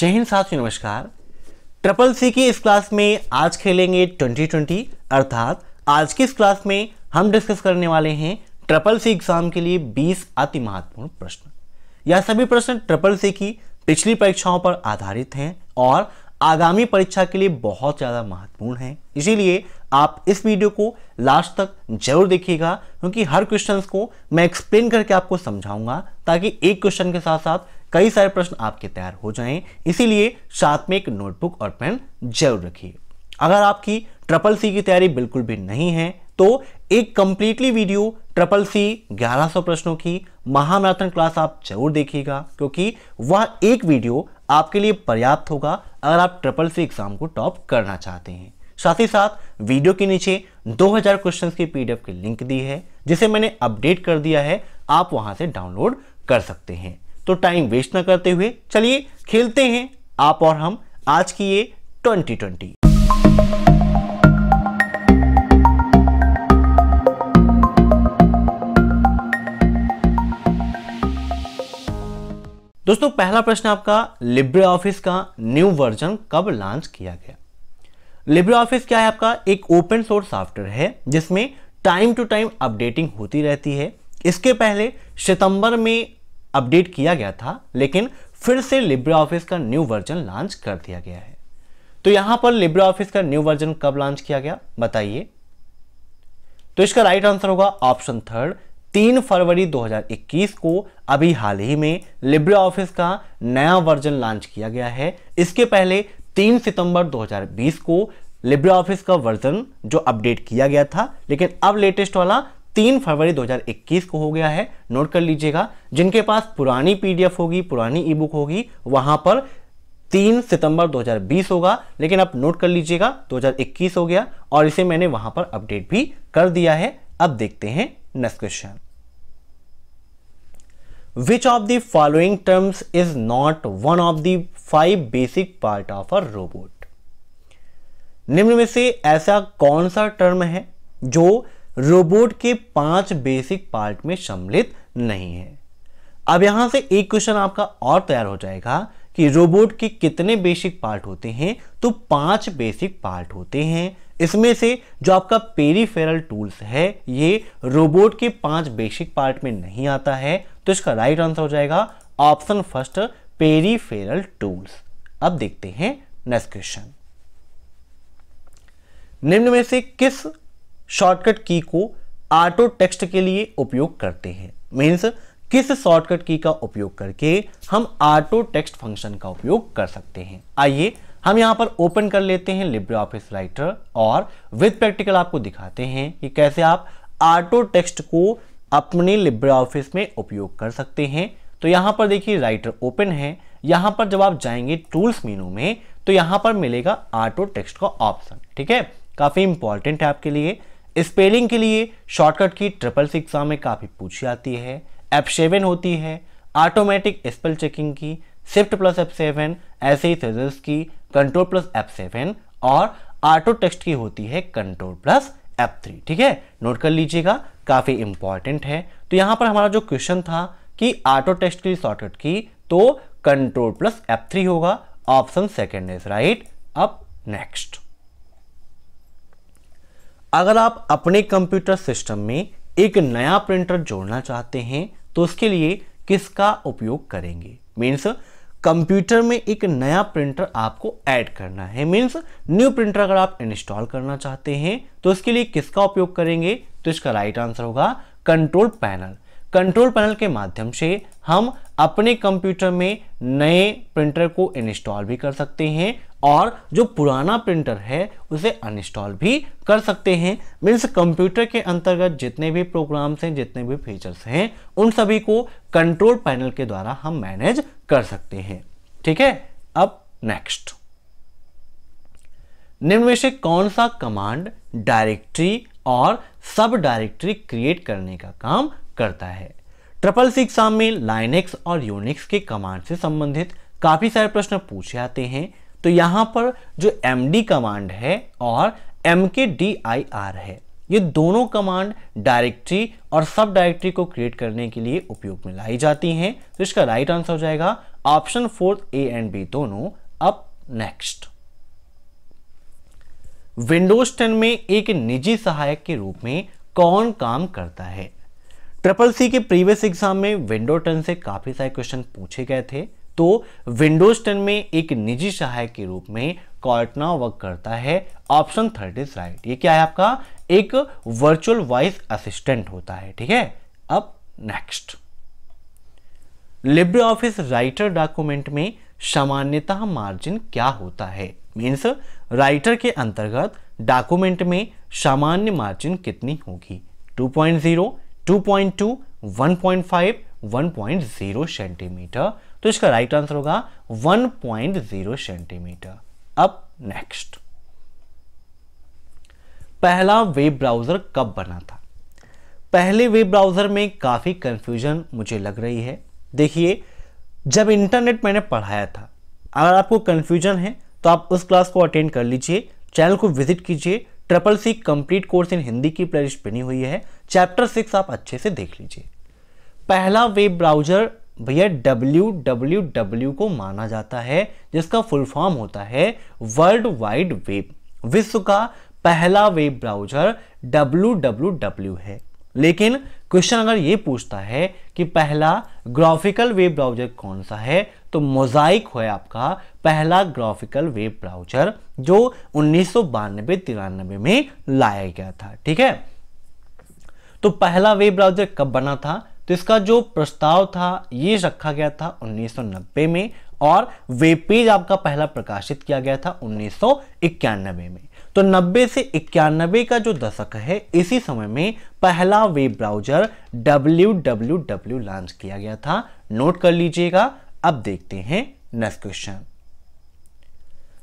जय हिंद साथियों नमस्कार ट्रिपल सी की इस क्लास में आज खेलेंगे 2020 अर्थात आज की इस क्लास में हम डिस्कस करने वाले हैं ट्रिपल सी एग्जाम के लिए 20 अति महत्वपूर्ण प्रश्न यह सभी प्रश्न ट्रिपल सी की पिछली परीक्षाओं पर आधारित हैं और आगामी परीक्षा के लिए बहुत ज़्यादा महत्वपूर्ण है इसीलिए आप इस वीडियो को लास्ट तक जरूर देखिएगा क्योंकि हर क्वेश्चन को मैं एक्सप्लेन करके आपको समझाऊंगा ताकि एक क्वेश्चन के साथ साथ कई सारे प्रश्न आपके तैयार हो जाएं इसीलिए साथ में एक नोटबुक और पेन जरूर रखिए अगर आपकी ट्रिपल सी की तैयारी बिल्कुल भी नहीं है तो एक कंप्लीटली वीडियो ट्रिपल सी 1100 प्रश्नों की महामैराथन क्लास आप जरूर देखिएगा क्योंकि वह एक वीडियो आपके लिए पर्याप्त होगा अगर आप ट्रिपल सी एग्जाम को टॉप करना चाहते हैं साथ ही साथ वीडियो के नीचे 2000 क्वेश्चंस की पीडीएफ की लिंक दी है जिसे मैंने अपडेट कर दिया है आप वहां से डाउनलोड कर सकते हैं तो टाइम वेस्ट ना करते हुए चलिए खेलते हैं आप और हम आज की ये ट्वेंटी ट्वेंटी दोस्तों पहला प्रश्न आपका लिब्रे ऑफिस का न्यू वर्जन कब लॉन्च किया गया लिब्रे ऑफिस क्या है आपका एक ओपन सोर्स सॉफ्टवेयर है जिसमें टाइम टू टाइम अपडेटिंग होती रहती है इसके पहले सितंबर में अपडेट किया गया था लेकिन फिर से लिब्रे ऑफिस का न्यू वर्जन लॉन्च कर दिया गया है तो यहां पर लिब्रे ऑफिस का न्यू वर्जन कब लॉन्च किया गया बताइए तो इसका राइट आंसर होगा ऑप्शन थर्ड तीन फरवरी 2021 को अभी हाल ही में लिब्रे ऑफिस का नया वर्जन लॉन्च किया गया है इसके पहले तीन सितंबर 2020 को लिब्रे ऑफिस का वर्जन जो अपडेट किया गया था लेकिन अब लेटेस्ट वाला तीन फरवरी 2021 को हो गया है नोट कर लीजिएगा जिनके पास पुरानी पीडीएफ होगी पुरानी ई बुक होगी वहां पर तीन सितंबर 2020 होगा लेकिन आप नोट कर लीजिएगा 2021 हो गया और इसे मैंने वहां पर अपडेट भी कर दिया है अब देखते हैं next question which of the following terms is not one of the five basic part of a robot निम्न में से ऐसा कौन सा टर्म है जो रोबोट के पांच बेसिक पार्ट में सम्मिलित नहीं है अब यहां से एक क्वेश्चन आपका और तैयार हो जाएगा कि रोबोट के कितने बेसिक पार्ट होते हैं तो पांच बेसिक पार्ट होते हैं इसमें से जो आपका पेरीफेरल टूल्स है ये रोबोट के पांच बेसिक पार्ट में नहीं आता है तो इसका राइट आंसर हो जाएगा ऑप्शन फर्स्ट पेरीफेरल टूल्स अब देखते हैं नेक्स्ट क्वेश्चन निम्न में से किस शॉर्टकट की को ऑटो टेक्स्ट के लिए उपयोग करते हैं मीन्स किस शॉर्टकट की का उपयोग करके हम ऑटो टेक्स्ट फंक्शन का उपयोग कर सकते हैं आइए हम यहाँ पर ओपन कर लेते हैं लिब्रे ऑफिस राइटर और विद प्रैक्टिकल आपको दिखाते हैं कि कैसे आप ऑटो टेक्स्ट को अपने लिब्रे ऑफिस में उपयोग कर सकते हैं तो यहां पर देखिए राइटर ओपन है यहां पर जब आप जाएंगे टूल्स मीनू में तो यहां पर मिलेगा ऑटो टेक्स्ट का ऑप्शन ठीक है काफ़ी इंपॉर्टेंट है आपके लिए स्पेलिंग के लिए शॉर्टकट की ट्रिपल सिक्सा में काफ़ी पूछी आती है एप सेवन होती है ऑटोमेटिक स्पेल चेकिंग की शिफ्ट प्लस एप सेवन ऐसे ही थ्रेजर्स की कंट्रोल प्लस एप सेवन और ऑटो टेक्स्ट की होती है कंट्रोल प्लस एप थ्री ठीक है नोट कर लीजिएगा काफ़ी इंपॉर्टेंट है तो यहाँ पर हमारा जो क्वेश्चन था कि ऑटो टेक्स्ट की शॉर्टकट की तो कंट्रोल प्लस एप थ्री होगा ऑप्शन सेकेंड इज राइट अब नेक्स्ट अगर आप अपने कंप्यूटर सिस्टम में एक नया प्रिंटर जोड़ना चाहते हैं तो उसके लिए किसका उपयोग करेंगे मीन्स कंप्यूटर में एक नया प्रिंटर आपको ऐड करना है मीन्स न्यू प्रिंटर अगर आप इंस्टॉल करना चाहते हैं तो उसके लिए किसका उपयोग करेंगे तो इसका राइट आंसर होगा कंट्रोल पैनल कंट्रोल पैनल के माध्यम से हम अपने कंप्यूटर में नए प्रिंटर को इंस्टॉल भी कर सकते हैं और जो पुराना प्रिंटर है उसे अनइंस्टॉल भी कर सकते हैं मीन्स कंप्यूटर के अंतर्गत जितने भी प्रोग्राम्स हैं जितने भी फीचर्स हैं उन सभी को कंट्रोल पैनल के द्वारा हम मैनेज कर सकते हैं ठीक है अब नेक्स्ट निम्न में से कौन सा कमांड डायरेक्टरी और सब डायरेक्टरी क्रिएट करने का काम करता है ट्रिपल सिक्स में लाइनेक्स और यूनिक्स के कमांड से संबंधित काफ़ी सारे प्रश्न पूछे आते हैं तो यहां पर जो एम डी कमांड है और एम के डी आई आर है ये दोनों कमांड डायरेक्टरी और सब डायरेक्टरी को क्रिएट करने के लिए उपयोग में लाई जाती हैं तो इसका राइट आंसर हो जाएगा option fourth A and B दोनों अप नेक्स्ट विंडोज 10 में एक निजी सहायक के रूप में कौन काम करता है ट्रिपल सी के प्रीवियस एग्जाम में विंडो 10 से काफ़ी सारे क्वेश्चन पूछे गए थे तो विंडोज 10 में एक निजी सहायक के रूप में कॉर्टना वर्क करता है ऑप्शन थर्ड इज राइट ये क्या है आपका एक वर्चुअल वॉइस असिस्टेंट होता है ठीक है अब next Libre Office Writer document में सामान्यतः मार्जिन क्या होता है मीन्स राइटर के अंतर्गत डॉक्यूमेंट में सामान्य मार्जिन कितनी होगी 2.0, 2.2, 1.5, 1.0 सेंटीमीटर तो इसका राइट आंसर होगा 1.0 सेंटीमीटर अब नेक्स्ट पहला वेब ब्राउजर कब बना था पहले वेब ब्राउजर में काफ़ी कंफ्यूजन मुझे लग रही है देखिए जब इंटरनेट मैंने पढ़ाया था अगर आपको कंफ्यूजन है तो आप उस क्लास को अटेंड कर लीजिए चैनल को विजिट कीजिए triple C complete course in Hindi की प्लेलिस्ट बनी हुई है चैप्टर सिक्स आप अच्छे से देख लीजिए पहला वेब ब्राउजर भैया डब्ल्यू डब्ल्यू डब्ल्यू को माना जाता है जिसका फुल फॉर्म होता है वर्ल्ड वाइड वेब विश्व का पहला web browser W W W है लेकिन क्वेश्चन अगर ये पूछता है कि पहला ग्राफिकल वेब ब्राउजर कौन सा है तो मोजाइक है आपका पहला ग्राफिकल वेब ब्राउजर जो उन्नीस सौ में लाया गया था ठीक है तो पहला वेब ब्राउजर कब बना था तो इसका जो प्रस्ताव था ये रखा गया था 1990 में और वेब पेज आपका पहला प्रकाशित किया गया था उन्नीस में तो 90 से इक्यानबे का जो दशक है इसी समय में पहला वेब ब्राउजर www लॉन्च किया गया था नोट कर लीजिएगा अब देखते हैं next question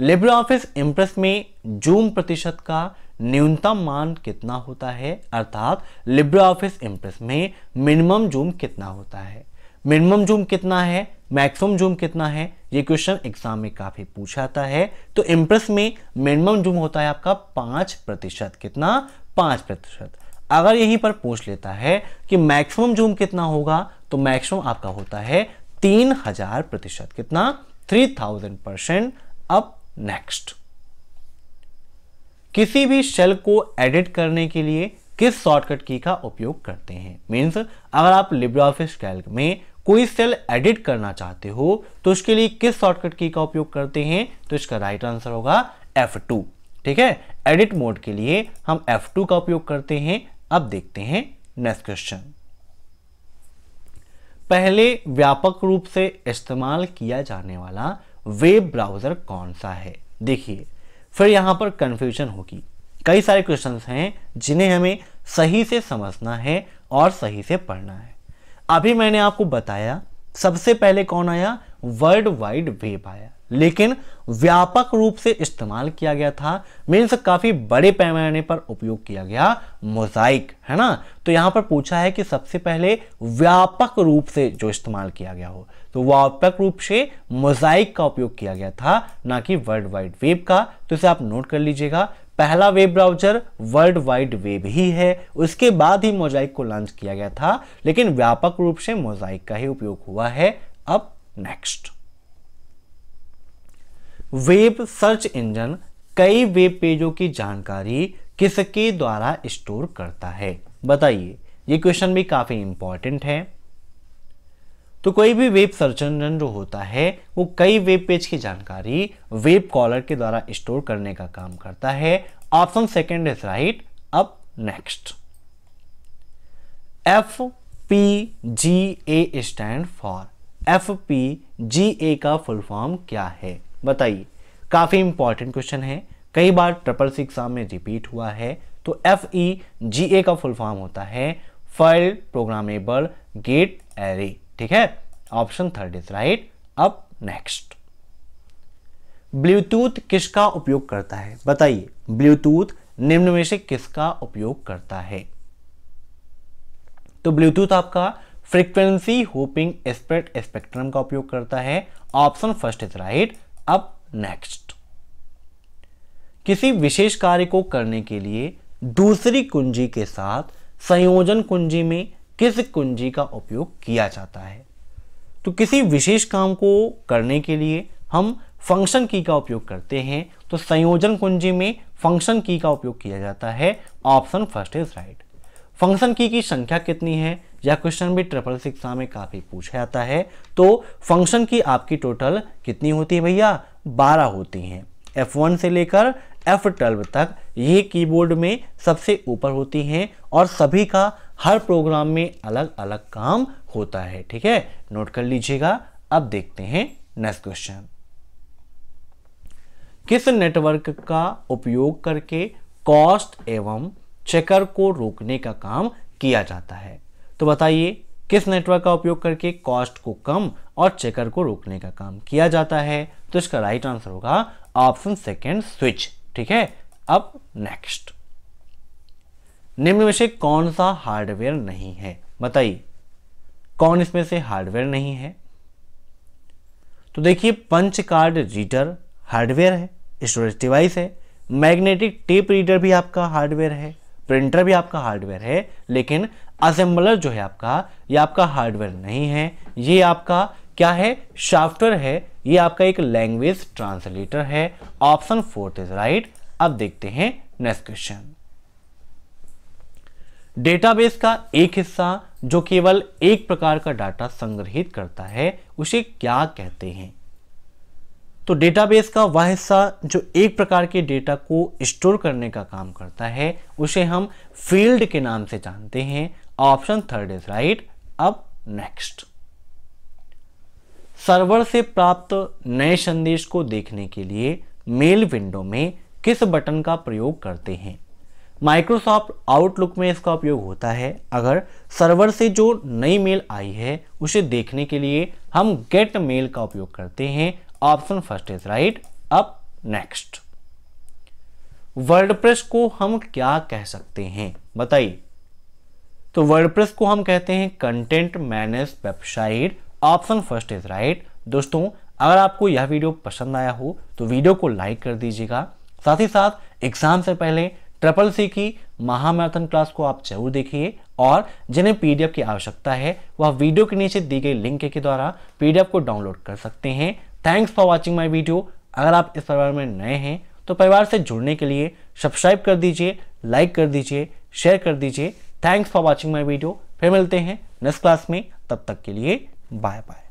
Libre Office Impress में जूम प्रतिशत का न्यूनतम मान कितना होता है अर्थात लिब्रे ऑफिस इम्प्रेस में मिनिमम जूम कितना होता है मिनिमम जूम कितना है मैक्सिमम जूम कितना है ये क्वेश्चन एग्जाम में काफ़ी पूछा जाता है तो इम्प्रेस में मिनिमम जूम होता है आपका पांच प्रतिशत कितना पांच प्रतिशत अगर यहीं पर पूछ लेता है कि मैक्सिमम जूम कितना होगा तो मैक्सिमम आपका होता है तीन हजार प्रतिशत कितना थ्री थाउजेंड परसेंट अब नेक्स्ट किसी भी शेल को एडिट करने के लिए किस शॉर्टकट की का उपयोग करते हैं मीन्स अगर आप लिब्रे ऑफिस कैल्क में कोई सेल एडिट करना चाहते हो तो उसके लिए किस शॉर्टकट की का उपयोग करते हैं तो इसका राइट आंसर होगा F2 ठीक है एडिट मोड के लिए हम F2 का उपयोग करते हैं अब देखते हैं नेक्स्ट क्वेश्चन पहले व्यापक रूप से इस्तेमाल किया जाने वाला वेब ब्राउजर कौन सा है देखिए फिर यहाँ पर कन्फ्यूजन होगी कई सारे क्वेश्चन हैं जिन्हें हमें सही से समझना है और सही से पढ़ना है अभी मैंने आपको बताया सबसे पहले कौन आया वर्ल्ड वाइड वेब आया लेकिन व्यापक रूप से इस्तेमाल किया गया था मीन्स काफी बड़े पैमाने पर उपयोग किया गया मोजाइक है ना तो यहां पर पूछा है कि सबसे पहले व्यापक रूप से जो इस्तेमाल किया गया हो तो व्यापक रूप से मोजाइक का उपयोग किया गया था ना कि वर्ल्ड वाइड वेब का तो इसे आप नोट कर लीजिएगा पहला web browser world wide web ही है उसके बाद ही मोजाइक को लॉन्च किया गया था लेकिन व्यापक रूप से मोजाइक का ही उपयोग हुआ है अब नेक्स्ट वेब सर्च इंजन कई वेब पेजों की जानकारी किसके द्वारा स्टोर करता है बताइए ये क्वेश्चन भी काफ़ी इंपॉर्टेंट है तो कोई भी वेब सर्च इंजन जो होता है वो कई वेब पेज की जानकारी वेब कॉलर के द्वारा स्टोर करने का काम करता है ऑप्शन सेकंड इज राइट अब next F P G A stand for F P G A का फुल फॉर्म क्या है बताइए काफ़ी इंपॉर्टेंट क्वेश्चन है कई बार ट्रिपल एग्जाम में रिपीट हुआ है तो एफ ई जी ए का फुल फॉर्म होता है फाइल प्रोग्रामेबल गेट एरे ठीक है ऑप्शन थर्ड इज राइट अब नेक्स्ट ब्लूटूथ किसका उपयोग करता है बताइए ब्लूटूथ निम्न में से किसका उपयोग करता है तो ब्लूटूथ आपका फ्रीक्वेंसी होपिंग स्प्रेड स्पेक्ट्रम का उपयोग करता है ऑप्शन फर्स्ट इज राइट अब नेक्स्ट किसी विशेष कार्य को करने के लिए दूसरी कुंजी के साथ संयोजन कुंजी में किस कुंजी का उपयोग किया जाता है तो किसी विशेष काम को करने के लिए हम फंक्शन की का उपयोग करते हैं तो संयोजन कुंजी में फंक्शन की का उपयोग किया जाता है option first is right function key की संख्या कितनी है यह क्वेश्चन भी ट्रिपल शिक्षा में काफ़ी पूछा जाता है तो फंक्शन की आपकी टोटल कितनी होती है भैया बारह होती हैं एफ वन से लेकर एफ ट्वेल्व तक ये कीबोर्ड में सबसे ऊपर होती हैं और सभी का हर प्रोग्राम में अलग अलग काम होता है ठीक है नोट कर लीजिएगा अब देखते हैं नेक्स्ट क्वेश्चन किस नेटवर्क का उपयोग करके कॉस्ट एवं चेकर को रोकने का काम किया जाता है तो बताइए किस नेटवर्क का उपयोग करके कॉस्ट को कम और चेकर को रोकने का काम किया जाता है तो इसका राइट आंसर होगा ऑप्शन सेकेंड स्विच ठीक है अब नेक्स्ट निम्न में से कौन सा हार्डवेयर नहीं है बताइए कौन इसमें से हार्डवेयर नहीं है तो देखिए पंच कार्ड रीडर हार्डवेयर है स्टोरेज डिवाइस है मैग्नेटिक टेप रीडर भी आपका हार्डवेयर है प्रिंटर भी आपका हार्डवेयर है लेकिन असेंबलर जो है आपका ये आपका हार्डवेयर नहीं है ये आपका क्या है सॉफ्टवेयर है ये आपका एक लैंग्वेज ट्रांसलेटर है ऑप्शन फोर्थ इज राइट अब देखते हैं नेक्स्ट क्वेश्चन डेटाबेस का एक हिस्सा जो केवल एक प्रकार का डाटा संग्रहित करता है उसे क्या कहते हैं तो डेटाबेस का वह हिस्सा जो एक प्रकार के डेटा को स्टोर करने का काम करता है उसे हम फील्ड के नाम से जानते हैं ऑप्शन थर्ड इज राइट अब नेक्स्ट सर्वर से प्राप्त नए संदेश को देखने के लिए मेल विंडो में किस बटन का प्रयोग करते हैं माइक्रोसॉफ्ट आउटलुक में इसका उपयोग होता है अगर सर्वर से जो नई मेल आई है उसे देखने के लिए हम गेट मेल का उपयोग करते हैं ऑप्शन फर्स्ट इज राइट अब नेक्स्ट वर्डप्रेस को हम क्या कह सकते हैं बताइए तो वर्डप्रेस को हम कहते हैं content manage website option first is right दोस्तों अगर आपको यह वीडियो पसंद आया हो तो वीडियो को लाइक कर दीजिएगा साथ ही साथ एग्जाम से पहले ट्रिपल सी की महामैराथन क्लास को आप जरूर देखिए और जिन्हें पीडीएफ की आवश्यकता है वह वीडियो के नीचे दी गई लिंक के द्वारा पीडीएफ को डाउनलोड कर सकते हैं thanks for watching my video अगर आप इस परिवार में नए हैं तो परिवार से जुड़ने के लिए सब्सक्राइब कर दीजिए लाइक कर दीजिए शेयर कर दीजिए thanks for watching my video फिर मिलते हैं नेक्स्ट क्लास में तब तक के लिए बाय बाय